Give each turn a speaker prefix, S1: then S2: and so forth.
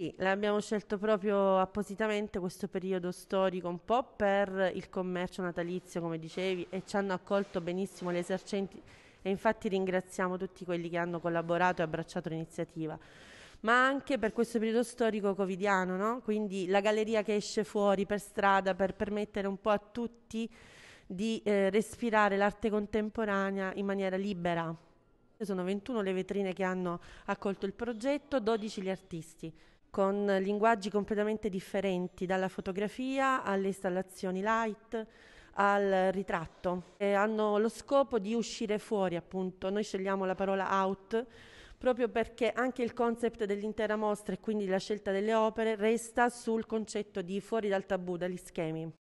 S1: Sì, l'abbiamo scelto proprio appositamente questo periodo storico, un po' per il commercio natalizio, come dicevi, e ci hanno accolto benissimo gli esercenti e infatti ringraziamo tutti quelli che hanno collaborato e abbracciato l'iniziativa. Ma anche per questo periodo storico covidiano, no? Quindi la galleria che esce fuori per strada per permettere un po' a tutti di eh, respirare l'arte contemporanea in maniera libera. Sono 21 le vetrine che hanno accolto il progetto, 12 gli artisti con linguaggi completamente differenti, dalla fotografia alle installazioni light al ritratto. E hanno lo scopo di uscire fuori, appunto. Noi scegliamo la parola out proprio perché anche il concept dell'intera mostra e quindi la scelta delle opere resta sul concetto di fuori dal tabù, dagli schemi.